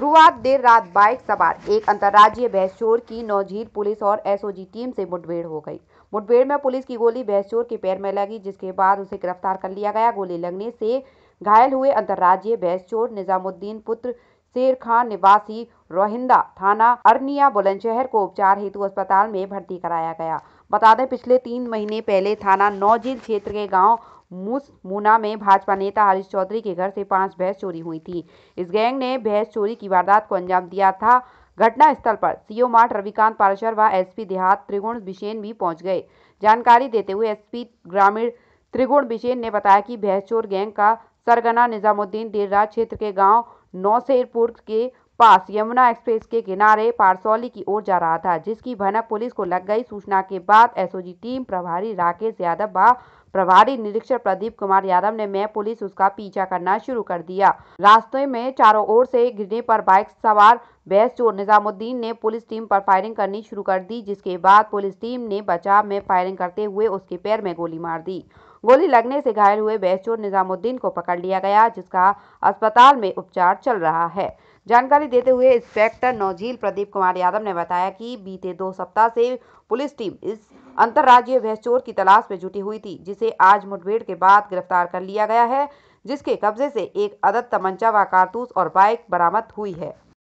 गुरुवार देर रात बाइक सवार एक अंतर्राज्यीय बहसचोर की नौजीर पुलिस और एसओजी टीम से मुठभेड़ हो गई मुठभेड़ में पुलिस की गोली बहसचोर के पैर में लगी जिसके बाद उसे गिरफ्तार कर लिया गया गोली लगने से घायल हुए अंतर्राज्यीय बहसचोर निजामुद्दीन पुत्र शेर खान निवासी रोहिंदा थाना अरनिया बुलंदशहर को उपचार हेतु अस्पताल में भर्ती कराया गया बता दें पिछले तीन महीने पहले थाना नौजीर क्षेत्र के गांव मुना में भाजपा नेता हरीश चौधरी के घर से पांच भैंस चोरी हुई थी इस गैंग ने भैंस चोरी की वारदात को अंजाम दिया था घटना स्थल पर सीओ मार्ट रविकांत पाराशर व एसपी देहात त्रिगुण बिशेन भी पहुंच गए जानकारी देते हुए एसपी ग्रामीण त्रिगुण बिशेन ने बताया कि चोर गैंग का सरगना निजामुद्दीन देर रात क्षेत्र के गाँव नौसेरपुर के पास यमुना एक्सप्रेस के किनारे पारसौली की ओर जा रहा था जिसकी भनक पुलिस को लग गई सूचना के बाद एसओजी टीम प्रभारी राकेश यादव व प्रभारी निरीक्षक प्रदीप कुमार यादव ने मैं पुलिस उसका पीछा करना शुरू कर दिया रास्ते में चारों ओर से गिरने पर बाइक सवार बैस चोर निजामुद्दीन ने पुलिस टीम पर फायरिंग करनी शुरू कर दी जिसके बाद पुलिस टीम ने बचाव में फायरिंग करते हुए उसके पैर में गोली मार दी गोली लगने से घायल हुए बहचोर निजामुद्दीन को पकड़ लिया गया जिसका अस्पताल में उपचार चल रहा है जानकारी देते हुए इंस्पेक्टर नौझील प्रदीप कुमार यादव ने बताया कि बीते दो सप्ताह से पुलिस टीम इस अंतर्राज्यीय बहचोर की तलाश में जुटी हुई थी जिसे आज मुठभेड़ के बाद गिरफ्तार कर लिया गया है जिसके कब्जे से एक अदद तमंचा व कारतूस और बाइक बरामद हुई है